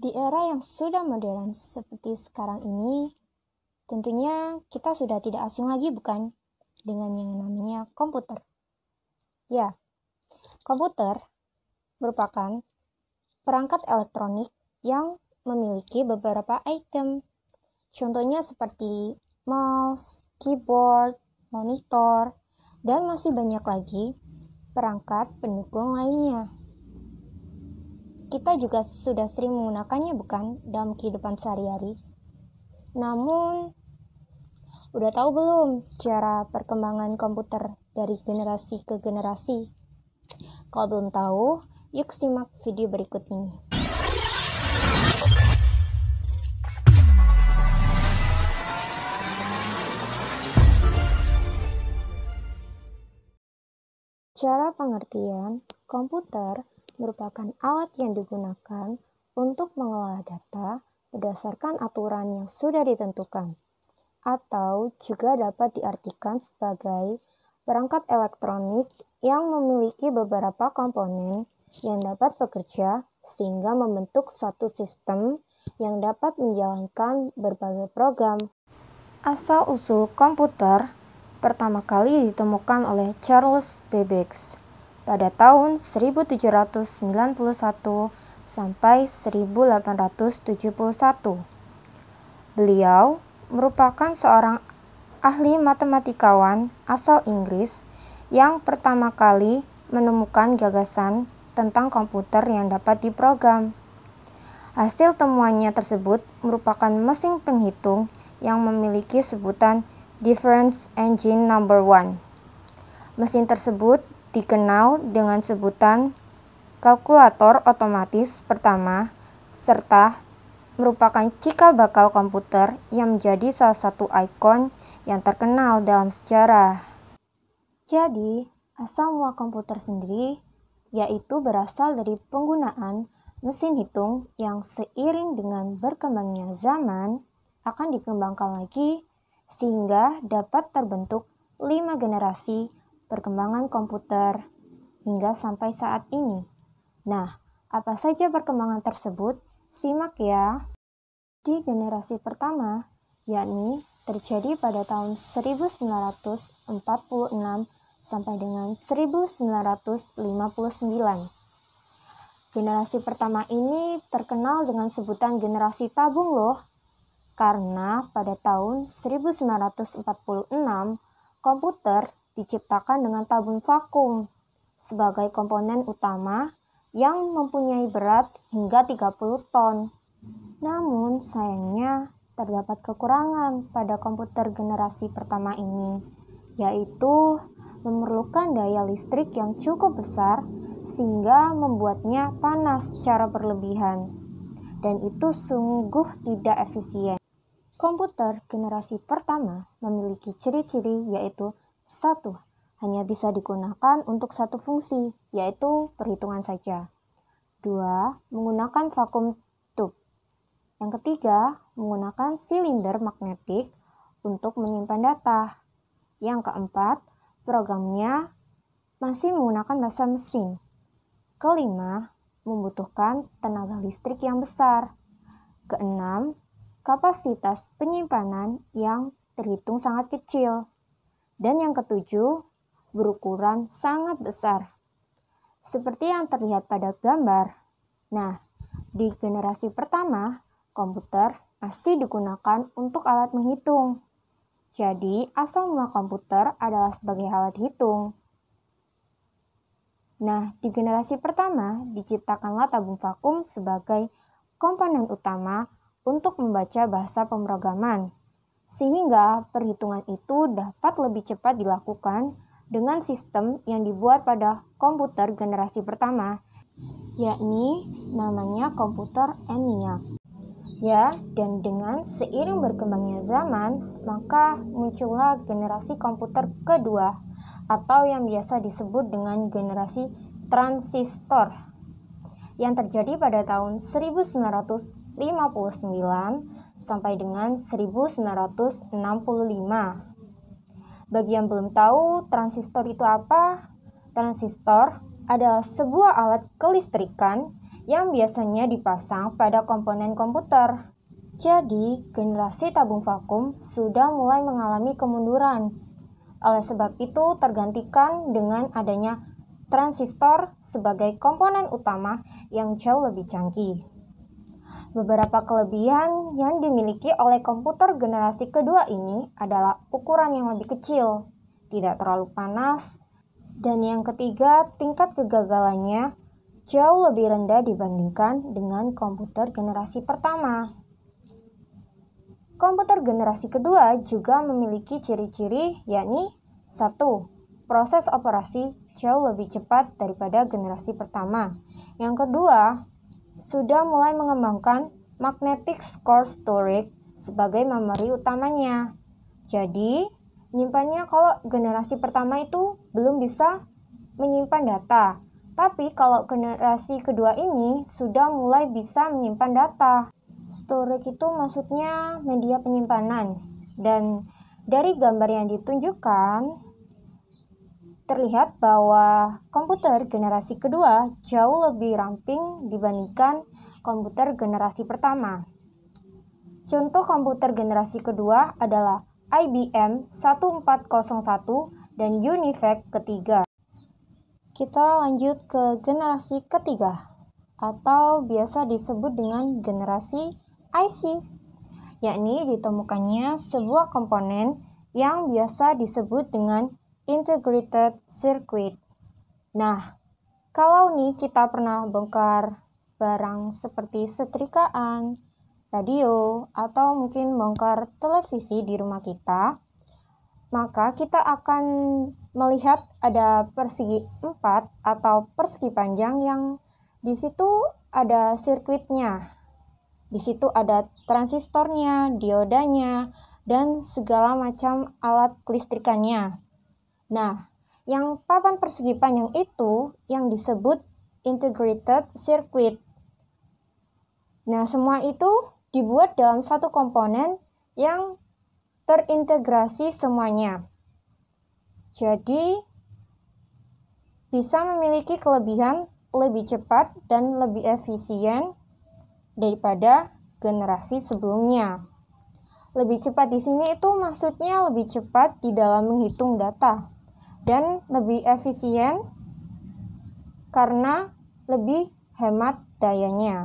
Di era yang sudah modern seperti sekarang ini, tentunya kita sudah tidak asing lagi bukan dengan yang namanya komputer. Ya, komputer merupakan perangkat elektronik yang memiliki beberapa item. Contohnya seperti mouse, keyboard, monitor, dan masih banyak lagi perangkat pendukung lainnya kita juga sudah sering menggunakannya bukan dalam kehidupan sehari-hari. Namun, udah tahu belum secara perkembangan komputer dari generasi ke generasi? Kalau belum tahu, yuk simak video berikut ini. Cara pengertian komputer merupakan alat yang digunakan untuk mengolah data berdasarkan aturan yang sudah ditentukan, atau juga dapat diartikan sebagai perangkat elektronik yang memiliki beberapa komponen yang dapat bekerja sehingga membentuk satu sistem yang dapat menjalankan berbagai program. Asal-usul komputer pertama kali ditemukan oleh Charles Babbage pada tahun 1791 sampai 1871. Beliau merupakan seorang ahli matematikawan asal Inggris yang pertama kali menemukan gagasan tentang komputer yang dapat diprogram. Hasil temuannya tersebut merupakan mesin penghitung yang memiliki sebutan Difference Engine Number 1. Mesin tersebut dikenal dengan sebutan kalkulator otomatis pertama serta merupakan cikal bakal komputer yang menjadi salah satu ikon yang terkenal dalam sejarah. Jadi, asal mua komputer sendiri yaitu berasal dari penggunaan mesin hitung yang seiring dengan berkembangnya zaman akan dikembangkan lagi sehingga dapat terbentuk lima generasi perkembangan komputer hingga sampai saat ini. Nah, apa saja perkembangan tersebut? Simak ya. Di generasi pertama, yakni terjadi pada tahun 1946 sampai dengan 1959. Generasi pertama ini terkenal dengan sebutan generasi tabung loh, karena pada tahun 1946 komputer diciptakan dengan tabung vakum sebagai komponen utama yang mempunyai berat hingga 30 ton. Namun sayangnya terdapat kekurangan pada komputer generasi pertama ini, yaitu memerlukan daya listrik yang cukup besar sehingga membuatnya panas secara berlebihan. Dan itu sungguh tidak efisien. Komputer generasi pertama memiliki ciri-ciri yaitu 1. Hanya bisa digunakan untuk satu fungsi, yaitu perhitungan saja. 2. Menggunakan vakum tube. Yang ketiga, menggunakan silinder magnetik untuk menyimpan data. Yang keempat, programnya masih menggunakan masa mesin. Kelima, membutuhkan tenaga listrik yang besar. Keenam, kapasitas penyimpanan yang terhitung sangat kecil. Dan yang ketujuh, berukuran sangat besar. Seperti yang terlihat pada gambar. Nah, di generasi pertama, komputer masih digunakan untuk alat menghitung. Jadi, asal mula komputer adalah sebagai alat hitung. Nah, di generasi pertama diciptakanlah tabung vakum sebagai komponen utama untuk membaca bahasa pemrograman sehingga perhitungan itu dapat lebih cepat dilakukan dengan sistem yang dibuat pada komputer generasi pertama, yakni namanya komputer ENIAC. Ya, dan dengan seiring berkembangnya zaman, maka muncullah generasi komputer kedua atau yang biasa disebut dengan generasi transistor yang terjadi pada tahun 1959 sampai dengan 1965. Bagi yang belum tahu transistor itu apa, transistor adalah sebuah alat kelistrikan yang biasanya dipasang pada komponen komputer. Jadi, generasi tabung vakum sudah mulai mengalami kemunduran. Oleh sebab itu, tergantikan dengan adanya transistor sebagai komponen utama yang jauh lebih canggih. Beberapa kelebihan yang dimiliki oleh komputer generasi kedua ini adalah ukuran yang lebih kecil, tidak terlalu panas, dan yang ketiga, tingkat kegagalannya jauh lebih rendah dibandingkan dengan komputer generasi pertama. Komputer generasi kedua juga memiliki ciri-ciri yakni 1. Proses operasi jauh lebih cepat daripada generasi pertama. Yang kedua, sudah mulai mengembangkan magnetic core storage sebagai memori utamanya. Jadi, menyimpannya kalau generasi pertama itu belum bisa menyimpan data. Tapi kalau generasi kedua ini sudah mulai bisa menyimpan data. Storage itu maksudnya media penyimpanan. Dan dari gambar yang ditunjukkan, terlihat bahwa komputer generasi kedua jauh lebih ramping dibandingkan komputer generasi pertama. Contoh komputer generasi kedua adalah IBM 1401 dan UNIVAC ketiga. Kita lanjut ke generasi ketiga atau biasa disebut dengan generasi IC, yakni ditemukannya sebuah komponen yang biasa disebut dengan integrated circuit. Nah, kalau nih kita pernah bongkar barang seperti setrikaan, radio, atau mungkin bongkar televisi di rumah kita, maka kita akan melihat ada persegi empat atau persegi panjang yang di situ ada sirkuitnya. Di situ ada transistornya, diodanya, dan segala macam alat kelistrikannya. Nah, yang papan persegi panjang itu yang disebut integrated circuit. Nah, semua itu dibuat dalam satu komponen yang terintegrasi semuanya. Jadi, bisa memiliki kelebihan lebih cepat dan lebih efisien daripada generasi sebelumnya. Lebih cepat di sini itu maksudnya lebih cepat di dalam menghitung data dan lebih efisien karena lebih hemat dayanya.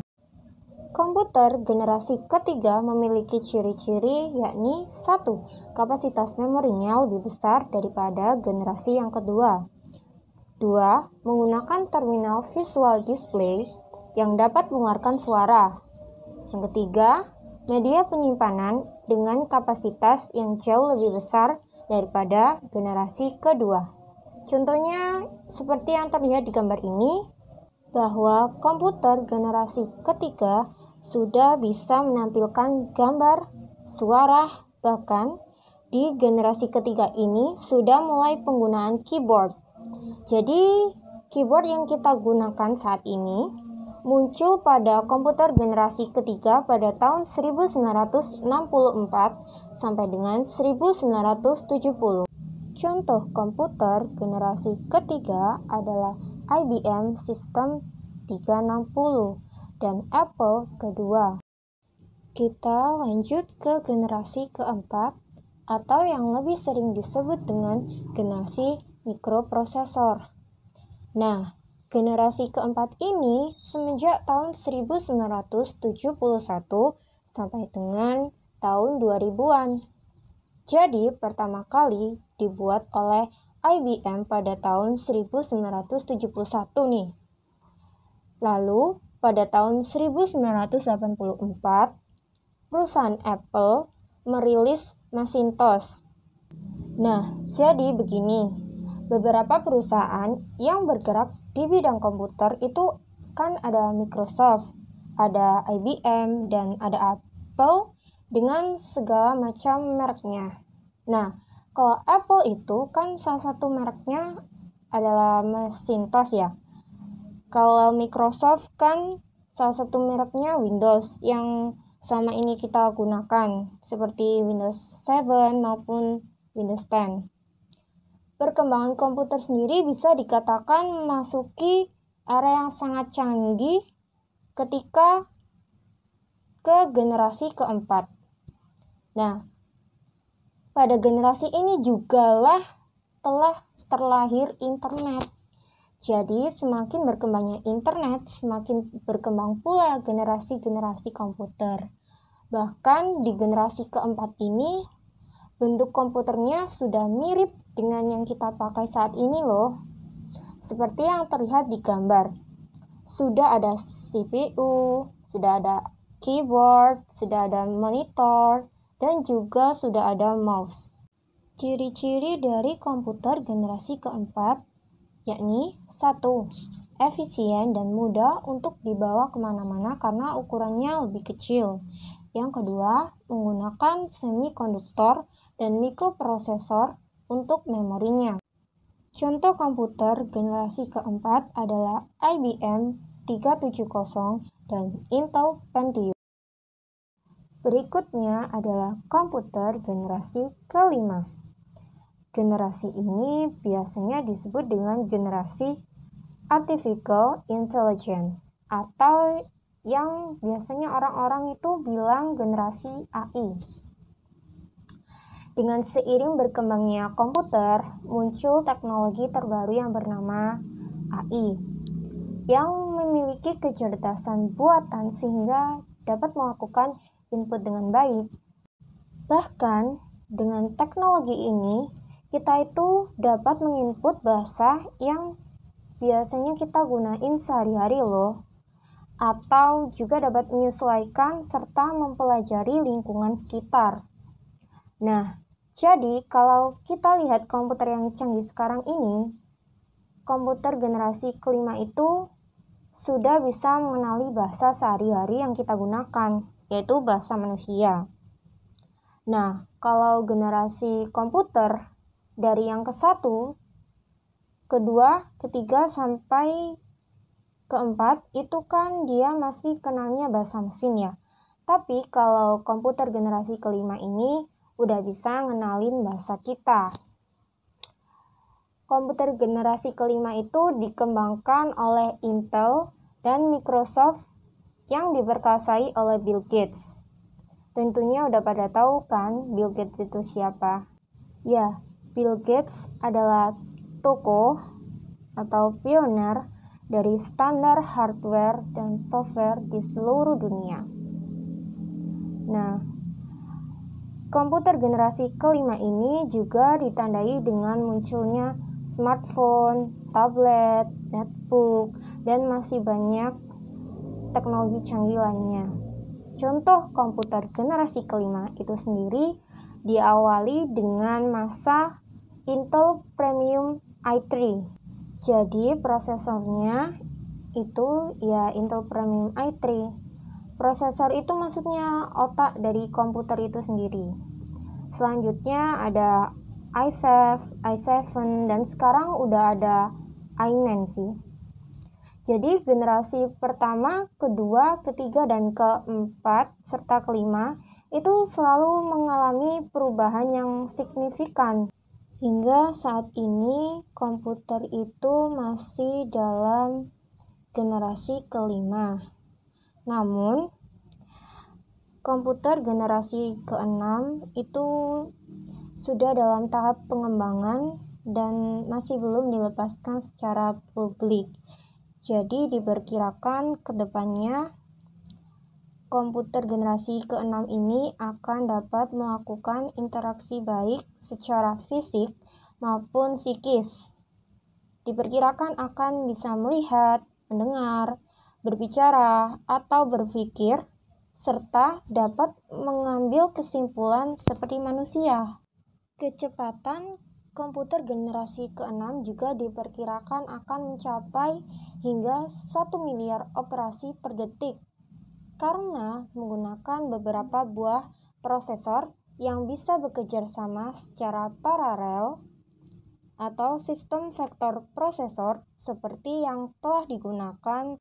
Komputer generasi ketiga memiliki ciri-ciri yakni satu, Kapasitas memorinya lebih besar daripada generasi yang kedua. dua, Menggunakan terminal visual display yang dapat mengeluarkan suara. Yang ketiga, media penyimpanan dengan kapasitas yang jauh lebih besar daripada generasi kedua. Contohnya seperti yang terlihat di gambar ini, bahwa komputer generasi ketiga sudah bisa menampilkan gambar, suara, bahkan di generasi ketiga ini sudah mulai penggunaan keyboard. Jadi, keyboard yang kita gunakan saat ini muncul pada komputer generasi ketiga pada tahun 1964 sampai dengan 1970. Contoh komputer generasi ketiga adalah IBM System 360 dan Apple kedua. Kita lanjut ke generasi keempat atau yang lebih sering disebut dengan generasi mikroprosesor. Nah, Generasi keempat ini semenjak tahun 1971 sampai dengan tahun 2000-an. Jadi pertama kali dibuat oleh IBM pada tahun 1971 nih. Lalu pada tahun 1984 perusahaan Apple merilis Macintosh. Nah, jadi begini beberapa perusahaan yang bergerak di bidang komputer itu kan ada Microsoft, ada IBM, dan ada Apple dengan segala macam mereknya. Nah, kalau Apple itu kan salah satu mereknya adalah Macintosh ya. Kalau Microsoft kan salah satu mereknya Windows yang sama ini kita gunakan seperti Windows 7 maupun Windows 10. Perkembangan komputer sendiri bisa dikatakan memasuki era yang sangat canggih ketika ke generasi keempat. Nah, pada generasi ini juga lah telah terlahir internet. Jadi, semakin berkembangnya internet, semakin berkembang pula generasi-generasi komputer. Bahkan di generasi keempat ini, bentuk komputernya sudah mirip dengan yang kita pakai saat ini loh. Seperti yang terlihat di gambar. Sudah ada CPU, sudah ada keyboard, sudah ada monitor, dan juga sudah ada mouse. Ciri-ciri dari komputer generasi keempat yakni 1. Efisien dan mudah untuk dibawa kemana-mana karena ukurannya lebih kecil. Yang kedua, menggunakan semikonduktor dan mikroprosesor untuk memorinya. Contoh komputer generasi keempat adalah IBM 370 dan Intel Pentium. Berikutnya adalah komputer generasi kelima. Generasi ini biasanya disebut dengan generasi artificial intelligence atau yang biasanya orang-orang itu bilang generasi AI. Dengan seiring berkembangnya komputer, muncul teknologi terbaru yang bernama AI yang memiliki kecerdasan buatan sehingga dapat melakukan input dengan baik. Bahkan dengan teknologi ini, kita itu dapat menginput bahasa yang biasanya kita gunain sehari-hari loh atau juga dapat menyesuaikan serta mempelajari lingkungan sekitar. Nah, jadi, kalau kita lihat komputer yang canggih sekarang ini, komputer generasi kelima itu sudah bisa mengenali bahasa sehari-hari yang kita gunakan, yaitu bahasa manusia. Nah, kalau generasi komputer dari yang ke-1, kedua, ketiga, sampai keempat, itu kan dia masih kenalnya bahasa mesin ya. Tapi kalau komputer generasi kelima ini, udah bisa ngenalin bahasa kita. Komputer generasi kelima itu dikembangkan oleh Intel dan Microsoft yang diperkasai oleh Bill Gates. Tentunya udah pada tahu kan Bill Gates itu siapa? Ya, Bill Gates adalah toko atau pioner dari standar hardware dan software di seluruh dunia. Nah, Komputer generasi kelima ini juga ditandai dengan munculnya smartphone, tablet, netbook, dan masih banyak teknologi canggih lainnya. Contoh komputer generasi kelima itu sendiri diawali dengan masa Intel Premium i3. Jadi prosesornya itu ya Intel Premium i3 Prosesor itu maksudnya otak dari komputer itu sendiri. Selanjutnya ada i5, i7, dan sekarang udah ada i9 sih. Jadi generasi pertama, kedua, ketiga, dan keempat, serta kelima itu selalu mengalami perubahan yang signifikan. Hingga saat ini komputer itu masih dalam generasi kelima. Namun, komputer generasi keenam itu sudah dalam tahap pengembangan dan masih belum dilepaskan secara publik. Jadi diperkirakan ke depannya komputer generasi keenam ini akan dapat melakukan interaksi baik secara fisik maupun psikis. Diperkirakan akan bisa melihat, mendengar, berbicara, atau berpikir, serta dapat mengambil kesimpulan seperti manusia. Kecepatan komputer generasi ke-6 juga diperkirakan akan mencapai hingga 1 miliar operasi per detik karena menggunakan beberapa buah prosesor yang bisa bekerja sama secara paralel atau sistem vektor prosesor seperti yang telah digunakan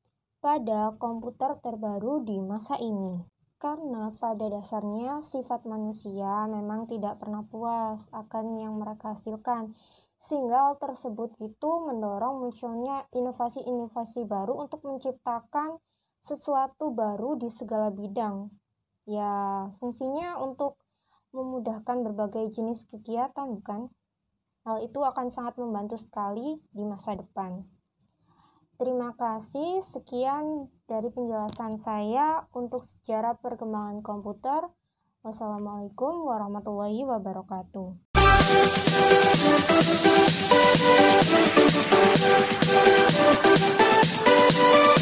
pada komputer terbaru di masa ini. Karena pada dasarnya sifat manusia memang tidak pernah puas akan yang mereka hasilkan, sehingga hal tersebut itu mendorong munculnya inovasi-inovasi baru untuk menciptakan sesuatu baru di segala bidang. Ya, fungsinya untuk memudahkan berbagai jenis kegiatan, bukan? Hal itu akan sangat membantu sekali di masa depan. Terima kasih, sekian dari penjelasan saya untuk sejarah perkembangan komputer. Wassalamualaikum warahmatullahi wabarakatuh.